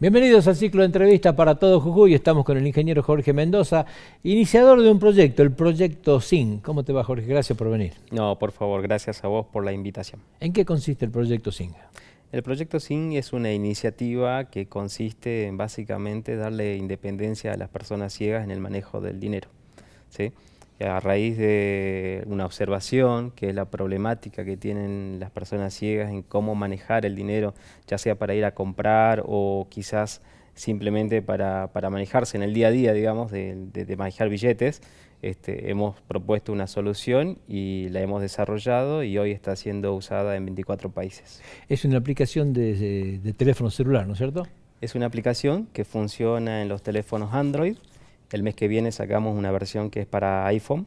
Bienvenidos al ciclo de entrevistas para todo Jujuy. Estamos con el ingeniero Jorge Mendoza, iniciador de un proyecto, el Proyecto SIN. ¿Cómo te va, Jorge? Gracias por venir. No, por favor, gracias a vos por la invitación. ¿En qué consiste el Proyecto SIN? El Proyecto SIN es una iniciativa que consiste en básicamente darle independencia a las personas ciegas en el manejo del dinero. ¿sí? Eh, a raíz de una observación, que es la problemática que tienen las personas ciegas en cómo manejar el dinero, ya sea para ir a comprar o quizás simplemente para, manejarse en el día a día, digamos, de, manejar billetes, este, hemos propuesto una solución y la hemos desarrollado y hoy está siendo usada en 24 países. Es una aplicación de teléfono celular, ¿no es cierto? Es una aplicación que funciona en los teléfonos Android, el mes que viene sacamos una versión que es para iPhone,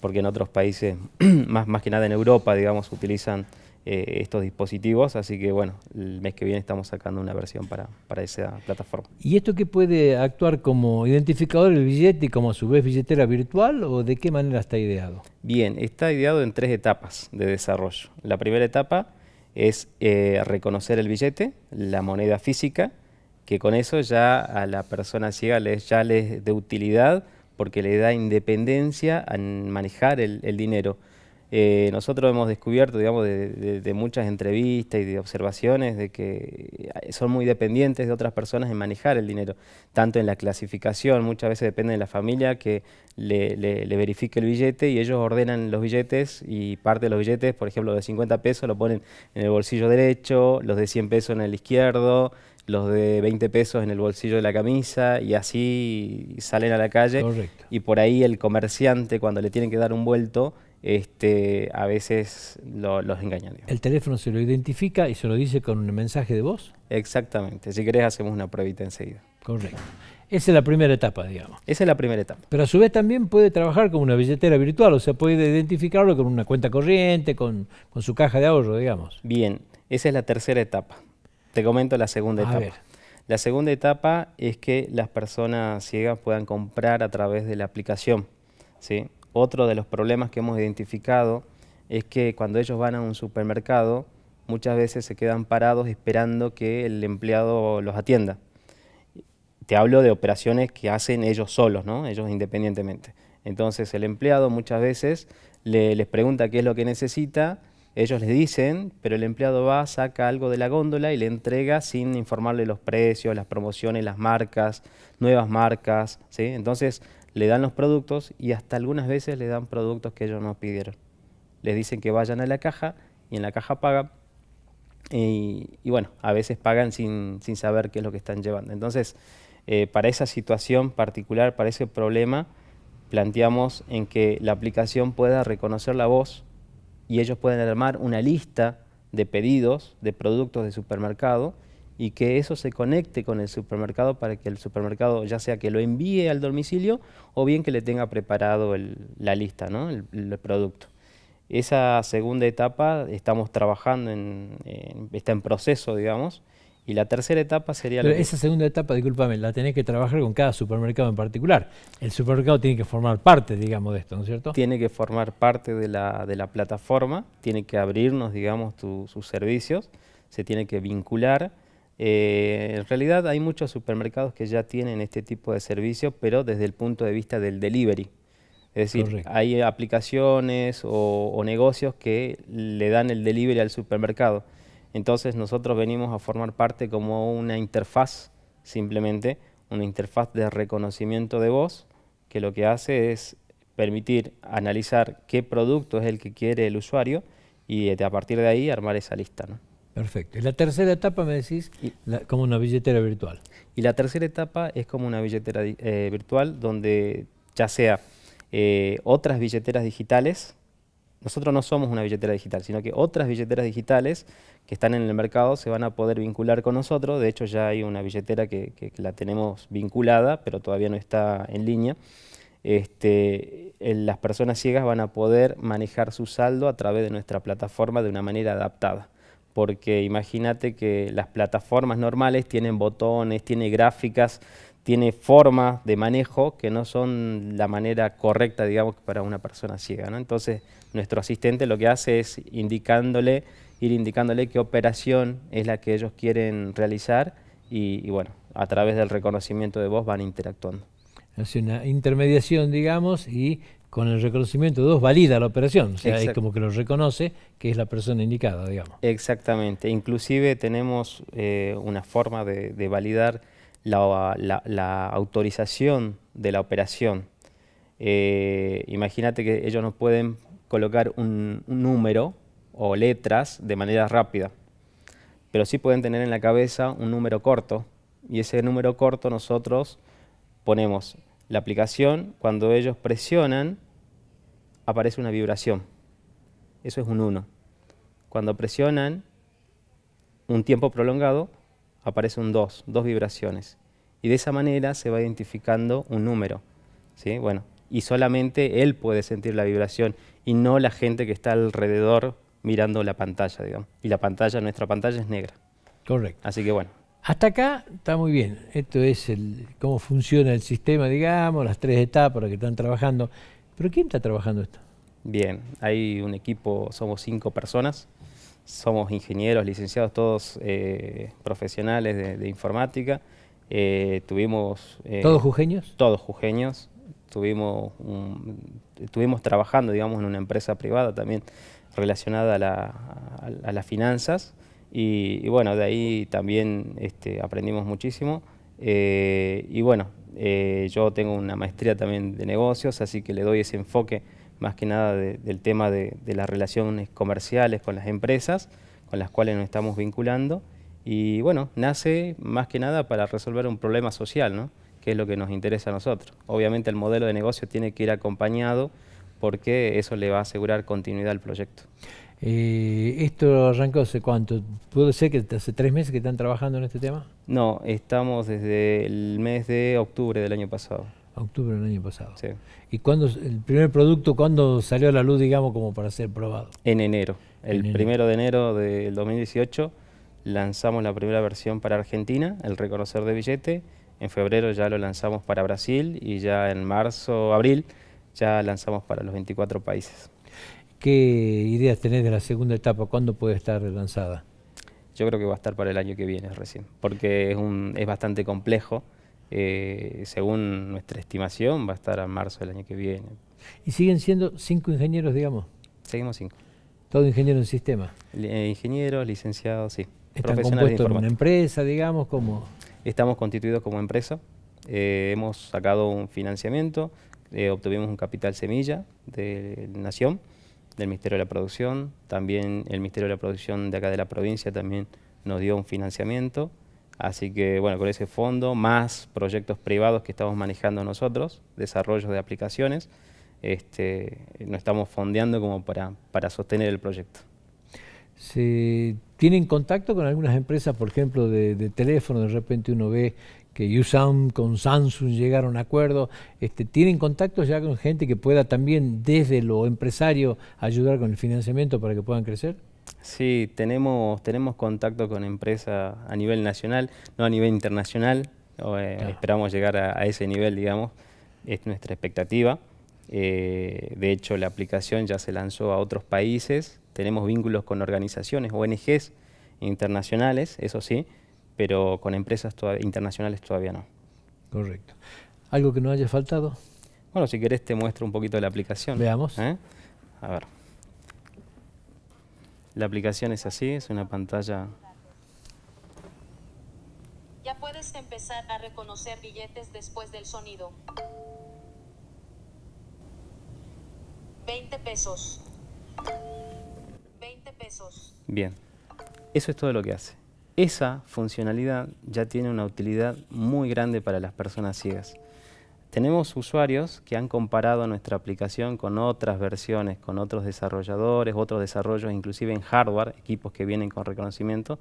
porque en otros países, más, más que nada en Europa, digamos, utilizan eh, estos dispositivos. Así que bueno, el mes que viene estamos sacando una versión para, esa plataforma. ¿Y esto qué puede actuar como identificador del billete y como a su vez billetera virtual o de qué manera está ideado? Bien, está ideado en tres etapas de desarrollo. La primera etapa es eh, reconocer el billete, la moneda física, que con eso ya a la persona ciega les, ya les de utilidad porque le da independencia en manejar el dinero. Eh, nosotros hemos descubierto, digamos, de, muchas entrevistas y de observaciones de que eh, son muy dependientes de otras personas en manejar el dinero, tanto en la clasificación, muchas veces depende de la familia que le, verifique el billete y ellos ordenan los billetes y parte de los billetes, por ejemplo, los de 50 pesos lo ponen en el bolsillo derecho, los de 100 pesos en el izquierdo, los de 20 pesos en el bolsillo de la camisa y así salen a la calle. Y por ahí el comerciante, cuando le tienen que dar un vuelto, este, a veces los engañan. El teléfono se lo identifica y se lo dice con un mensaje de voz. Exactamente, si querés hacemos una pruebita enseguida. Correcto. Esa es la primera etapa, digamos. Esa es la primera etapa. Pero a su vez también puede trabajar con una billetera virtual, o sea, puede identificarlo con una cuenta corriente, con, con su caja de ahorro, digamos. Bien, esa es la tercera etapa. Te comento la segunda a etapa. Ver. La segunda etapa es que las personas ciegas puedan comprar a través de la aplicación. ¿sí? Otro de los problemas que hemos identificado es que cuando ellos van a un supermercado, muchas veces se quedan parados esperando que el empleado los atienda. Te hablo de operaciones que hacen ellos solos, ¿no? ellos independientemente. Entonces el empleado muchas veces les pregunta qué es lo que necesita, ellos les dicen, pero el empleado va, saca algo de la góndola y le entrega sin informarle los precios, las promociones, las marcas, nuevas marcas. ¿sí? Entonces le dan los productos y hasta algunas veces le dan productos que ellos no pidieron. Les dicen que vayan a la caja y en la caja pagan. Y, bueno, a veces pagan sin, saber qué es lo que están llevando. Entonces, eh, para esa situación particular, para ese problema, planteamos en que la aplicación pueda reconocer la voz y ellos pueden armar una lista de pedidos de productos de supermercado y que eso se conecte con el supermercado para que el supermercado ya sea que lo envíe al domicilio o bien que le tenga preparado la lista, ¿no? el, producto. Esa segunda etapa estamos trabajando, en, está en proceso, digamos, y la tercera etapa sería... Pero esa segunda etapa, discúlpame, la tenés que trabajar con cada supermercado en particular. El supermercado tiene que formar parte, digamos, de esto, ¿no es cierto? Tiene que formar parte de la, plataforma, tiene que abrirnos, digamos, sus servicios, se tiene que vincular eh, en realidad hay muchos supermercados que ya tienen este tipo de servicio, pero desde el punto de vista del delivery. Es decir, hay aplicaciones o, o, negocios que le dan el delivery al supermercado. Entonces nosotros venimos a formar parte como una interfaz, simplemente una interfaz de reconocimiento de voz, que lo que hace es permitir analizar qué producto es el que quiere el usuario y eh, a partir de ahí armar esa lista. ¿no? Perfecto. Y la tercera etapa, me decís, como una billetera virtual. Y la tercera etapa es como una billetera eh, virtual donde ya sea eh, otras billeteras digitales, nosotros no somos una billetera digital, sino que otras billeteras digitales que están en el mercado se van a poder vincular con nosotros. De hecho, ya hay una billetera que, la tenemos vinculada, pero todavía no está en línea. Este, las personas ciegas van a poder manejar su saldo a través de nuestra plataforma de una manera adaptada porque imagínate que las plataformas normales tienen botones, tiene gráficas, tiene formas de manejo que no son la manera correcta, digamos, para una persona ciega. Entonces, nuestro asistente lo que hace es indicándole, ir indicándole qué operación es la que ellos quieren realizar y, y bueno, a través del reconocimiento de voz van interactuando. Hace una intermediación, digamos, y con el reconocimiento de dos valida la operación, o sea, es como que lo reconoce que es la persona indicada, digamos. Exactamente, inclusive tenemos eh, una forma de, validar la, autorización de la operación. Eh, imagínate que ellos no pueden colocar un número o letras de manera rápida, pero sí pueden tener en la cabeza un número corto y ese número corto nosotros ponemos la aplicación, cuando ellos presionan aparece una vibración. Eso es un 1. Cuando presionan un tiempo prolongado, aparece un 2, dos vibraciones. Y de esa manera se va identificando un número. ¿sí? Bueno, y solamente él puede sentir la vibración y no la gente que está alrededor mirando la pantalla, digamos. Y la pantalla, nuestra pantalla es negra. Correcto. Así que bueno. Hasta acá está muy bien. Esto es el, cómo funciona el sistema, digamos, las tres etapas que están trabajando. ¿Pero quién está trabajando esto? Bien, hay un equipo, somos cinco personas, somos ingenieros, licenciados, todos eh, profesionales de, informática. Eh, tuvimos... Eh, ¿Todos jujeños? Todos jujeños. Tuvimos estuvimos trabajando, digamos, en una empresa privada también relacionada a, las finanzas. Y, bueno, de ahí también este, aprendimos muchísimo. Eh, y bueno, eh, yo tengo una maestría también de negocios, así que le doy ese enfoque más que nada del tema de, las relaciones comerciales con las empresas con las cuales nos estamos vinculando. Y bueno, nace más que nada para resolver un problema social, ¿no? que es lo que nos interesa a nosotros. Obviamente el modelo de negocio tiene que ir acompañado porque eso le va a asegurar continuidad al proyecto. Eh, ¿Esto arrancó hace cuánto? ¿Puede ser que hace tres meses que están trabajando en este tema? No, estamos desde el mes de octubre del año pasado. Octubre del año pasado. Sí. ¿Y cuándo, el primer producto, cuándo salió a la luz, digamos, como para ser probado? En enero. el primero de enero del 2018 lanzamos la primera versión para Argentina, el reconocer de billete. En febrero ya lo lanzamos para Brasil y ya en marzo, abril, ya lanzamos para los 24 países. ¿Qué ideas tenés de la segunda etapa? ¿Cuándo puede estar lanzada? Yo creo que va a estar para el año que viene recién, porque es, bastante complejo. Eh, según nuestra estimación, va a estar a marzo del año que viene. ¿Y siguen siendo cinco ingenieros, digamos? Seguimos cinco. ¿Todo ingeniero en sistema? Eh, ingenieros, licenciados, sí. ¿Están compuestos en una empresa, digamos? como Estamos constituidos como empresa. Eh, hemos sacado un financiamiento, obtuvimos un capital semilla de Nación del Ministerio de la Producción, también el Ministerio de la Producción de acá de la provincia también nos dio un financiamiento, así que bueno, con ese fondo, más proyectos privados que estamos manejando nosotros, desarrollos de aplicaciones, este, nos estamos fondeando como para, para sostener el proyecto. si tienen contacto con algunas empresas, por ejemplo, de, de teléfono? De repente uno ve que USAM con Samsung llegaron a acuerdo. este, tienen contacto ya con gente que pueda también desde lo empresario ayudar con el financiamiento para que puedan crecer? Sí, tenemos, tenemos contacto con empresas a nivel nacional, no a nivel internacional, eh, esperamos llegar a, ese nivel, digamos, es nuestra expectativa. Eh, de hecho, la aplicación ya se lanzó a otros países, tenemos vínculos con organizaciones, ONGs internacionales, eso sí, pero con empresas internacionales todavía no. Correcto. ¿Algo que no haya faltado? Bueno, si querés te muestro un poquito de la aplicación. Veamos. ¿Eh? A ver. La aplicación es así, es una pantalla... Ya puedes empezar a reconocer billetes después del sonido. 20 pesos. 20 pesos. Bien. Eso es todo lo que hace esa funcionalidad ya tiene una utilidad muy grande para las personas ciegas. Tenemos usuarios que han comparado nuestra aplicación con otras versiones, con otros desarrolladores, otros desarrollos inclusive en hardware, equipos que vienen con reconocimiento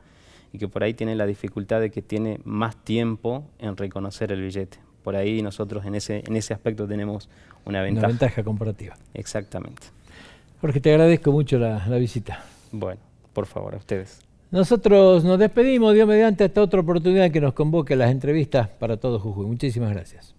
y que por ahí tienen la dificultad de que tiene más tiempo en reconocer el billete. Por ahí nosotros en ese, en ese aspecto tenemos una ventaja. Una ventaja comparativa. Exactamente. Jorge, te agradezco mucho la visita. Bueno, por favor, a ustedes. Nosotros nos despedimos, Dios mediante, esta otra oportunidad que nos convoque a las entrevistas para todos Jujuy. Muchísimas gracias.